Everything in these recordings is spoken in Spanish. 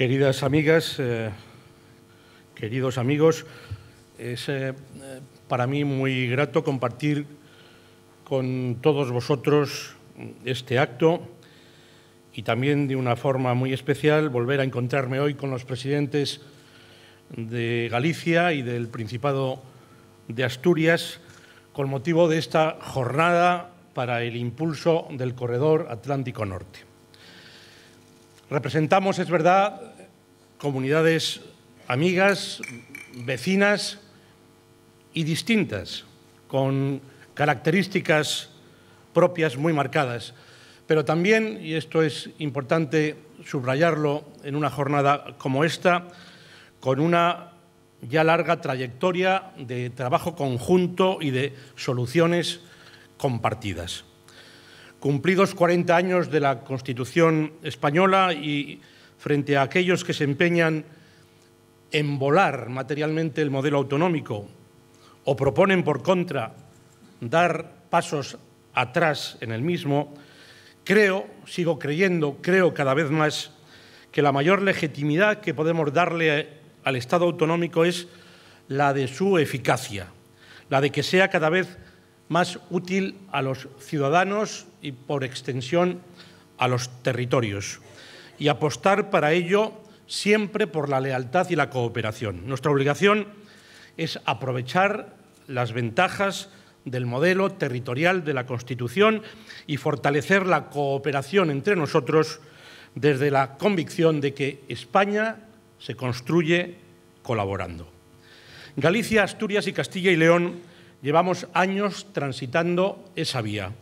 Queridas amigas, eh, queridos amigos, es eh, para mí muy grato compartir con todos vosotros este acto y también de una forma muy especial volver a encontrarme hoy con los presidentes de Galicia y del Principado de Asturias con motivo de esta jornada para el impulso del corredor Atlántico Norte. Representamos, es verdad, comunidades amigas, vecinas y distintas, con características propias muy marcadas. Pero también, y esto es importante subrayarlo en una jornada como esta, con una ya larga trayectoria de trabajo conjunto y de soluciones compartidas. Cumplidos 40 años de la Constitución española y frente a aquellos que se empeñan en volar materialmente el modelo autonómico o proponen, por contra, dar pasos atrás en el mismo, creo, sigo creyendo, creo cada vez más que la mayor legitimidad que podemos darle al Estado autonómico es la de su eficacia, la de que sea cada vez más útil a los ciudadanos y, por extensión, a los territorios y apostar para ello siempre por la lealtad y la cooperación. Nuestra obligación es aprovechar las ventajas del modelo territorial de la Constitución y fortalecer la cooperación entre nosotros desde la convicción de que España se construye colaborando. Galicia, Asturias y Castilla y León llevamos años transitando esa vía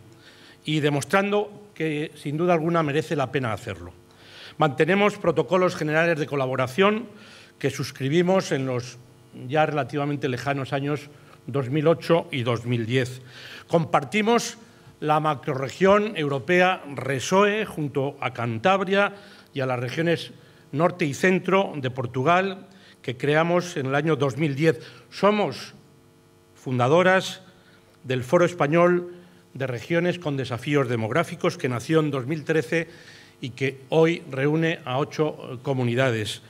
y demostrando que sin duda alguna merece la pena hacerlo. Mantenemos protocolos generales de colaboración que suscribimos en los ya relativamente lejanos años 2008 y 2010. Compartimos la macroregión europea RESOE junto a Cantabria y a las regiones norte y centro de Portugal que creamos en el año 2010. Somos fundadoras del Foro Español de Regiones con Desafíos Demográficos que nació en 2013 y que hoy reúne a ocho eh, comunidades.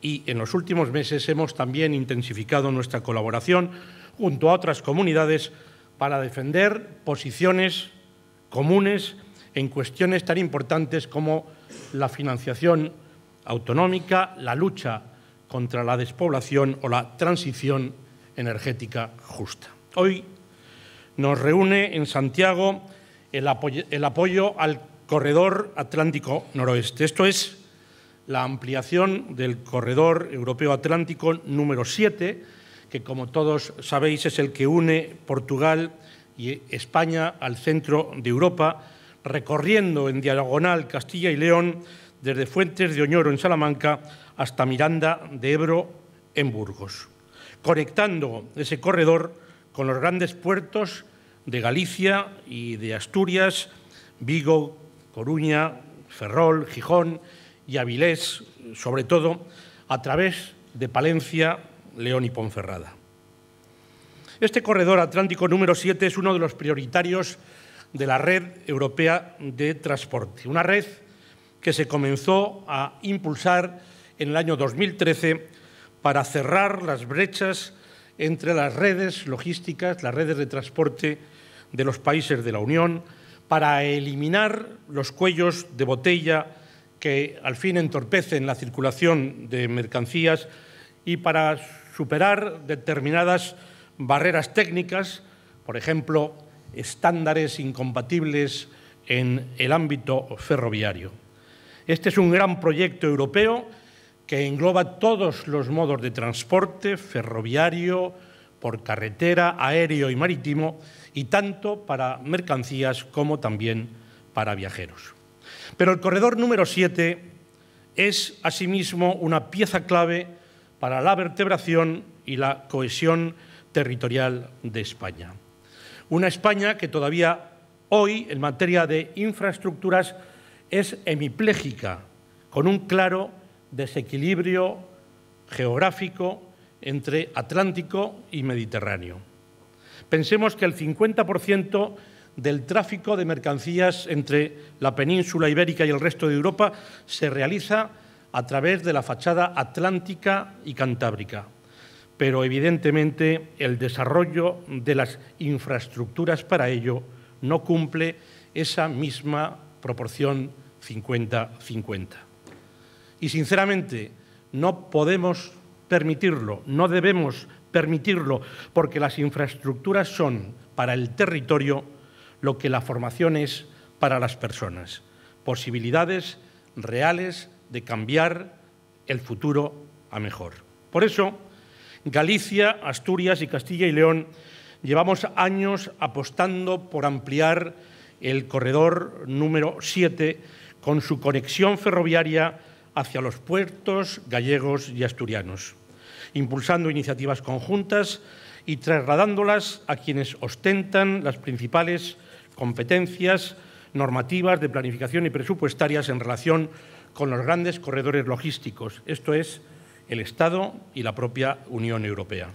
Y en los últimos meses hemos también intensificado nuestra colaboración junto a otras comunidades para defender posiciones comunes en cuestiones tan importantes como la financiación autonómica, la lucha contra la despoblación o la transición energética justa. Hoy nos reúne en Santiago el, apoyo, al corredor Atlántico Noroeste. Esto es la ampliación del corredor europeo Atlántico número 7, que como todos sabéis es el que une Portugal y España al centro de Europa, recorriendo en diagonal Castilla y León desde Fuentes de Oñoro en Salamanca hasta Miranda de Ebro en Burgos, conectando ese corredor con los grandes puertos de Galicia y de Asturias, Vigo, Coruña, Ferrol, Gijón y Avilés, sobre todo a través de Palencia, León y Ponferrada. Este corredor atlántico número 7 es uno de los prioritarios de la Red Europea de Transporte, una red que se comenzó a impulsar en el año 2013 para cerrar las brechas entre las redes logísticas, las redes de transporte de los países de la Unión, para eliminar los cuellos de botella que al fin entorpecen la circulación de mercancías y para superar determinadas barreras técnicas, por ejemplo, estándares incompatibles en el ámbito ferroviario. Este es un gran proyecto europeo que engloba todos los modos de transporte ferroviario, por carretera, aéreo y marítimo, y tanto para mercancías como también para viajeros. Pero el corredor número 7 es asimismo una pieza clave para la vertebración y la cohesión territorial de España. Una España que todavía hoy, en materia de infraestructuras, es hemipléjica, con un claro desequilibrio geográfico, entre Atlántico y Mediterráneo. Pensemos que el 50% del tráfico de mercancías entre la península ibérica y el resto de Europa se realiza a través de la fachada atlántica y cantábrica. Pero evidentemente el desarrollo de las infraestructuras para ello no cumple esa misma proporción 50-50. Y sinceramente, no podemos permitirlo, no debemos permitirlo, porque las infraestructuras son para el territorio lo que la formación es para las personas. Posibilidades reales de cambiar el futuro a mejor. Por eso, Galicia, Asturias y Castilla y León llevamos años apostando por ampliar el corredor número 7 con su conexión ferroviaria hacia los puertos gallegos y asturianos impulsando iniciativas conjuntas y trasladándolas a quienes ostentan las principales competencias normativas de planificación y presupuestarias en relación con los grandes corredores logísticos, esto es, el Estado y la propia Unión Europea.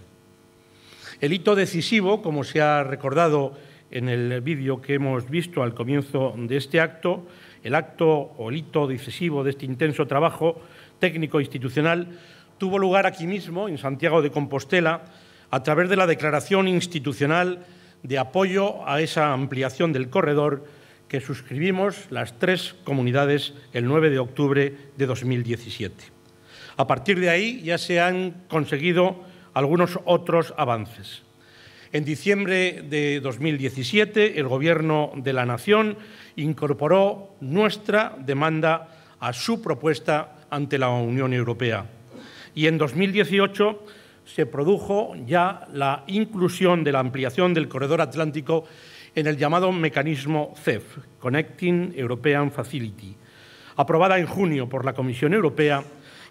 El hito decisivo, como se ha recordado en el vídeo que hemos visto al comienzo de este acto, el acto o el hito decisivo de este intenso trabajo técnico-institucional tuvo lugar aquí mismo, en Santiago de Compostela, a través de la declaración institucional de apoyo a esa ampliación del corredor que suscribimos las tres comunidades el 9 de octubre de 2017. A partir de ahí ya se han conseguido algunos otros avances. En diciembre de 2017, el Gobierno de la Nación incorporó nuestra demanda a su propuesta ante la Unión Europea y en 2018 se produjo ya la inclusión de la ampliación del corredor atlántico en el llamado mecanismo CEF, Connecting European Facility, aprobada en junio por la Comisión Europea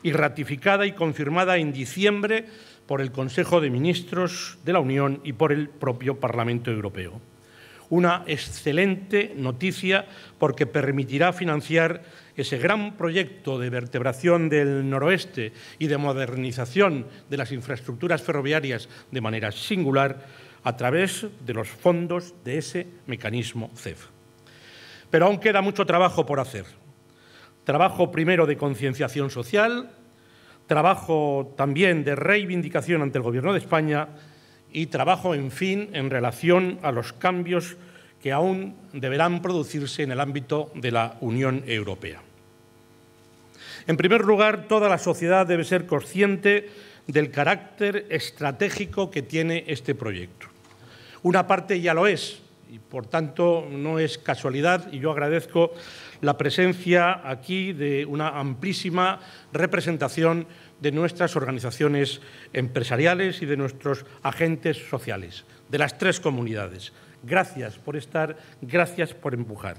y ratificada y confirmada en diciembre por el Consejo de Ministros de la Unión y por el propio Parlamento Europeo una excelente noticia porque permitirá financiar ese gran proyecto de vertebración del noroeste y de modernización de las infraestructuras ferroviarias de manera singular a través de los fondos de ese mecanismo CEF. Pero aún queda mucho trabajo por hacer. Trabajo primero de concienciación social, trabajo también de reivindicación ante el Gobierno de España y trabajo, en fin, en relación a los cambios que aún deberán producirse en el ámbito de la Unión Europea. En primer lugar, toda la sociedad debe ser consciente del carácter estratégico que tiene este proyecto. Una parte ya lo es, y por tanto no es casualidad, y yo agradezco la presencia aquí de una amplísima representación de nuestras organizaciones empresariales y de nuestros agentes sociales, de las tres comunidades. Gracias por estar, gracias por empujar.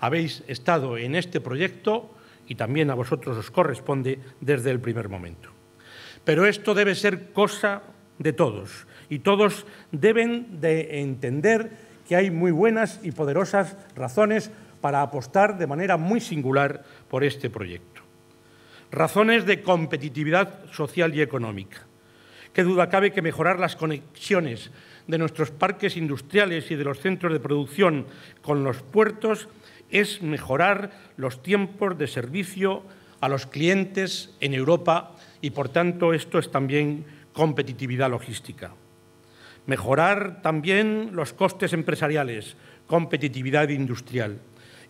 Habéis estado en este proyecto y también a vosotros os corresponde desde el primer momento. Pero esto debe ser cosa de todos y todos deben de entender que hay muy buenas y poderosas razones para apostar de manera muy singular por este proyecto razones de competitividad social y económica. Qué duda cabe que mejorar las conexiones de nuestros parques industriales y de los centros de producción con los puertos es mejorar los tiempos de servicio a los clientes en Europa y, por tanto, esto es también competitividad logística. Mejorar también los costes empresariales, competitividad industrial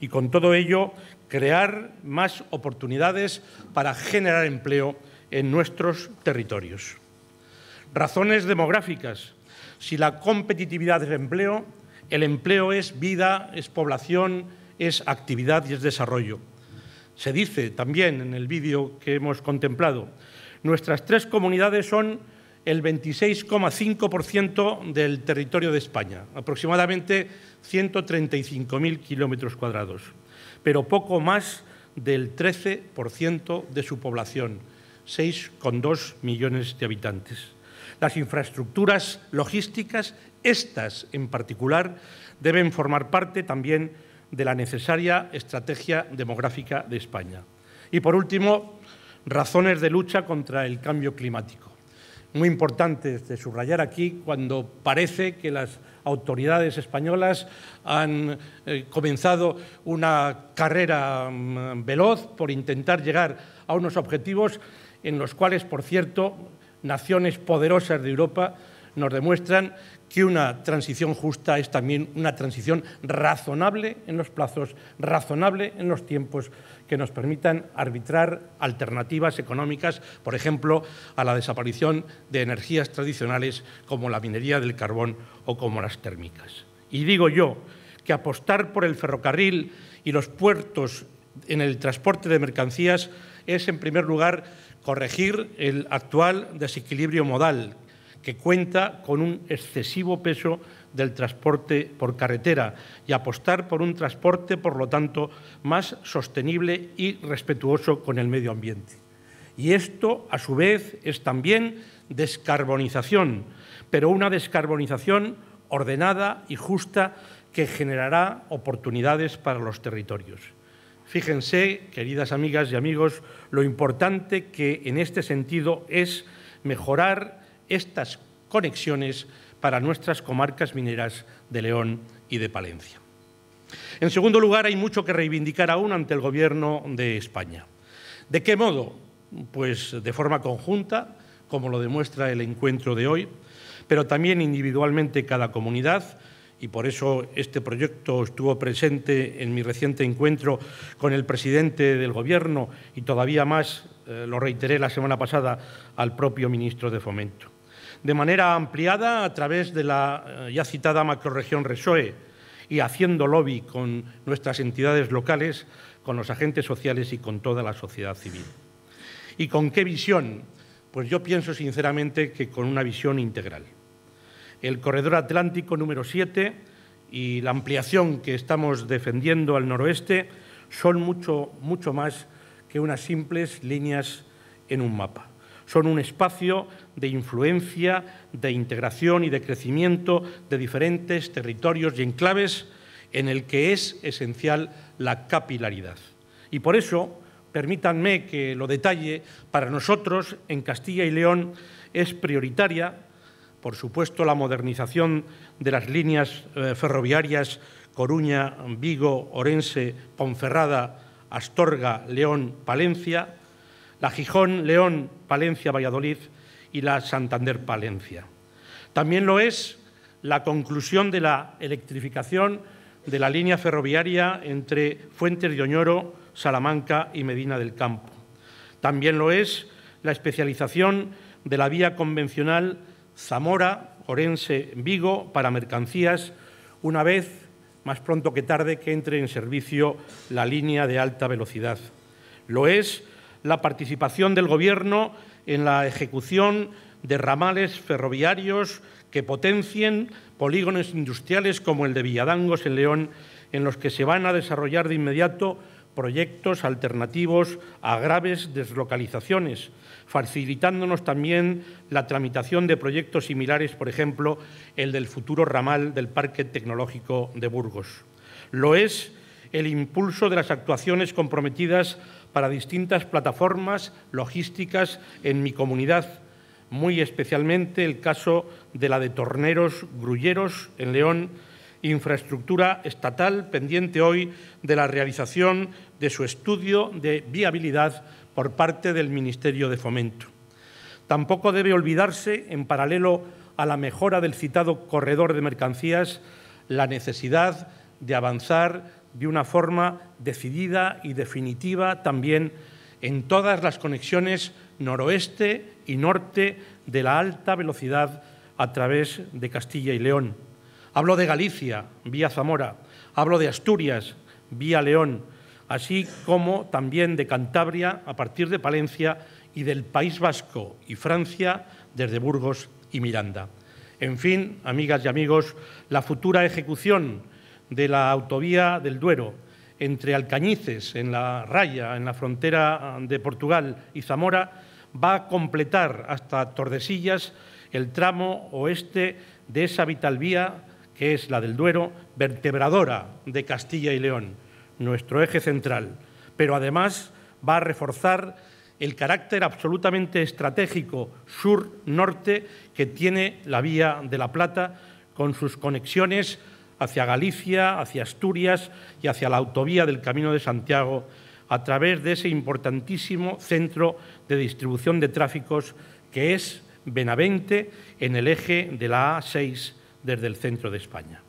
y con todo ello crear más oportunidades para generar empleo en nuestros territorios. Razones demográficas. Si la competitividad es empleo, el empleo es vida, es población, es actividad y es desarrollo. Se dice también en el vídeo que hemos contemplado, nuestras tres comunidades son el 26,5% del territorio de España, aproximadamente 135.000 kilómetros cuadrados, pero poco más del 13% de su población, 6,2 millones de habitantes. Las infraestructuras logísticas, estas en particular, deben formar parte también de la necesaria estrategia demográfica de España. Y por último, razones de lucha contra el cambio climático muy importante de este, subrayar aquí cuando parece que las autoridades españolas han eh, comenzado una carrera mm, veloz por intentar llegar a unos objetivos en los cuales, por cierto, naciones poderosas de Europa nos demuestran que una transición justa es también una transición razonable en los plazos, razonable en los tiempos que nos permitan arbitrar alternativas económicas, por ejemplo, a la desaparición de energías tradicionales como la minería del carbón o como las térmicas. Y digo yo que apostar por el ferrocarril y los puertos en el transporte de mercancías es, en primer lugar, corregir el actual desequilibrio modal que cuenta con un excesivo peso del transporte por carretera y apostar por un transporte, por lo tanto, más sostenible y respetuoso con el medio ambiente. Y esto, a su vez, es también descarbonización, pero una descarbonización ordenada y justa que generará oportunidades para los territorios. Fíjense, queridas amigas y amigos, lo importante que en este sentido es mejorar estas conexiones para nuestras comarcas mineras de León y de Palencia. En segundo lugar, hay mucho que reivindicar aún ante el Gobierno de España. ¿De qué modo? Pues de forma conjunta, como lo demuestra el encuentro de hoy, pero también individualmente cada comunidad, y por eso este proyecto estuvo presente en mi reciente encuentro con el presidente del Gobierno y todavía más, eh, lo reiteré la semana pasada, al propio ministro de Fomento de manera ampliada a través de la eh, ya citada macroregión RESOE y haciendo lobby con nuestras entidades locales, con los agentes sociales y con toda la sociedad civil. ¿Y con qué visión? Pues yo pienso sinceramente que con una visión integral. El corredor atlántico número 7 y la ampliación que estamos defendiendo al noroeste son mucho, mucho más que unas simples líneas en un mapa son un espacio de influencia, de integración y de crecimiento de diferentes territorios y enclaves en el que es esencial la capilaridad. Y por eso, permítanme que lo detalle, para nosotros en Castilla y León es prioritaria, por supuesto, la modernización de las líneas eh, ferroviarias Coruña, Vigo, Orense, Ponferrada, Astorga, León, Palencia, la Gijón, León, Palencia, Valladolid y la Santander, Palencia. También lo es la conclusión de la electrificación de la línea ferroviaria entre Fuentes de Oñoro, Salamanca y Medina del Campo. También lo es la especialización de la vía convencional Zamora, Orense, Vigo para mercancías, una vez más pronto que tarde que entre en servicio la línea de alta velocidad. Lo es la participación del Gobierno en la ejecución de ramales ferroviarios que potencien polígonos industriales como el de Villadangos en León, en los que se van a desarrollar de inmediato proyectos alternativos a graves deslocalizaciones, facilitándonos también la tramitación de proyectos similares, por ejemplo, el del futuro ramal del Parque Tecnológico de Burgos. Lo es el impulso de las actuaciones comprometidas para distintas plataformas logísticas en mi comunidad, muy especialmente el caso de la de Torneros Grulleros en León, infraestructura estatal pendiente hoy de la realización de su estudio de viabilidad por parte del Ministerio de Fomento. Tampoco debe olvidarse, en paralelo a la mejora del citado corredor de mercancías, la necesidad de avanzar de una forma decidida y definitiva también en todas las conexiones noroeste y norte de la alta velocidad a través de Castilla y León. Hablo de Galicia, vía Zamora, hablo de Asturias, vía León, así como también de Cantabria a partir de Palencia y del País Vasco y Francia desde Burgos y Miranda. En fin, amigas y amigos, la futura ejecución de la autovía del Duero, entre Alcañices, en la raya, en la frontera ah, de Portugal y Zamora, va a completar hasta Tordesillas el tramo oeste de esa vital vía, que es la del Duero, vertebradora de Castilla y León, nuestro eje central. Pero además va a reforzar el carácter absolutamente estratégico sur-norte que tiene la Vía de la Plata con sus conexiones hacia Galicia, hacia Asturias y hacia la autovía del Camino de Santiago a través de ese importantísimo centro de distribución de tráficos que es Benavente en el eje de la A6 desde el centro de España.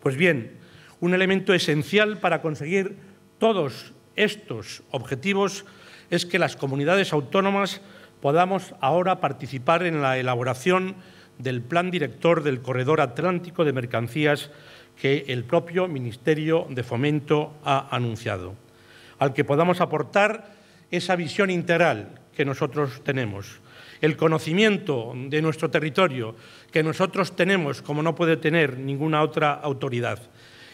Pues bien, un elemento esencial para conseguir todos estos objetivos es que las comunidades autónomas podamos ahora participar en la elaboración del plan director del corredor atlántico de mercancías que el propio Ministerio de Fomento ha anunciado, al que podamos aportar esa visión integral que nosotros tenemos, el conocimiento de nuestro territorio que nosotros tenemos como no puede tener ninguna otra autoridad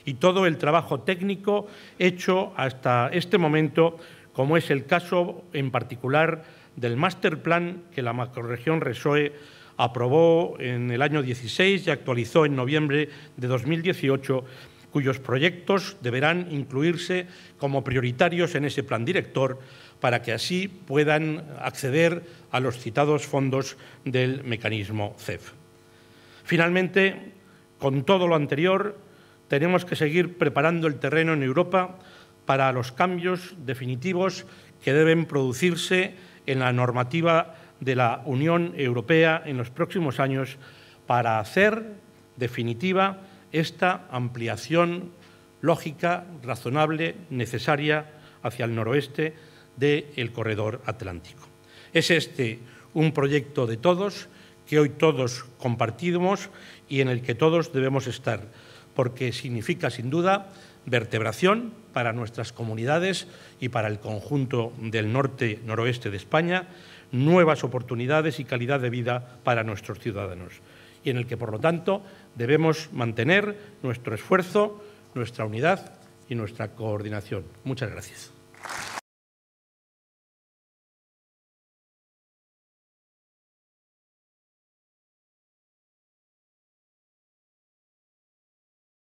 y todo el trabajo técnico hecho hasta este momento, como es el caso en particular del master plan que la macroregión RESOE aprobó en el año 16 y actualizó en noviembre de 2018, cuyos proyectos deberán incluirse como prioritarios en ese plan director para que así puedan acceder a los citados fondos del mecanismo CEF. Finalmente, con todo lo anterior, tenemos que seguir preparando el terreno en Europa para los cambios definitivos que deben producirse en la normativa de la Unión Europea en los próximos años para hacer definitiva esta ampliación lógica, razonable, necesaria hacia el noroeste del corredor atlántico. Es este un proyecto de todos, que hoy todos compartimos y en el que todos debemos estar, porque significa sin duda vertebración para nuestras comunidades y para el conjunto del norte-noroeste de España, nuevas oportunidades y calidad de vida para nuestros ciudadanos, y en el que, por lo tanto, debemos mantener nuestro esfuerzo, nuestra unidad y nuestra coordinación. Muchas gracias.